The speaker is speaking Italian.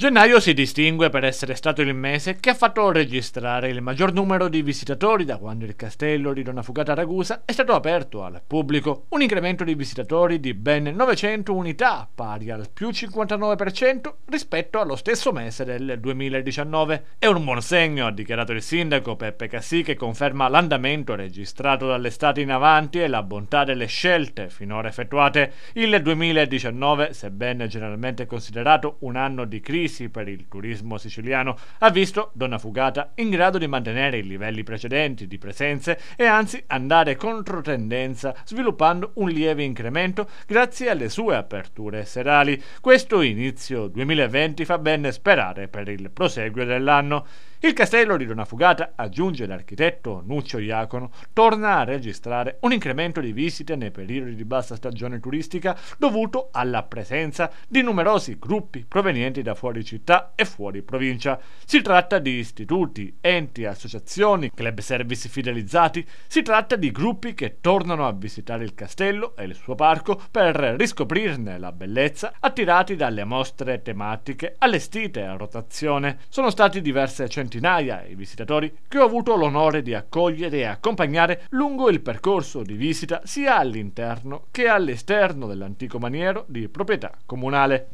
Gennaio si distingue per essere stato il mese che ha fatto registrare il maggior numero di visitatori da quando il castello di Donna Fugata Ragusa è stato aperto al pubblico, un incremento di visitatori di ben 900 unità, pari al più 59% rispetto allo stesso mese del 2019. È un buon segno, ha dichiarato il sindaco Peppe Cassì, che conferma l'andamento registrato dall'estate in avanti e la bontà delle scelte finora effettuate. Il 2019, sebbene generalmente considerato un anno di crisi, crisi per il turismo siciliano ha visto Donna Fugata in grado di mantenere i livelli precedenti di presenze e anzi andare contro tendenza sviluppando un lieve incremento grazie alle sue aperture serali. Questo inizio 2020 fa bene sperare per il proseguo dell'anno. Il castello di Donna Fugata, aggiunge l'architetto Nuccio Iacono, torna a registrare un incremento di visite nei periodi di bassa stagione turistica dovuto alla presenza di numerosi gruppi provenienti da fuori città e fuori provincia. Si tratta di istituti, enti, associazioni, club service fidelizzati, si tratta di gruppi che tornano a visitare il castello e il suo parco per riscoprirne la bellezza, attirati dalle mostre tematiche allestite a rotazione. Sono stati diverse centrali centinaia i visitatori che ho avuto l'onore di accogliere e accompagnare lungo il percorso di visita sia all'interno che all'esterno dell'antico maniero di proprietà comunale.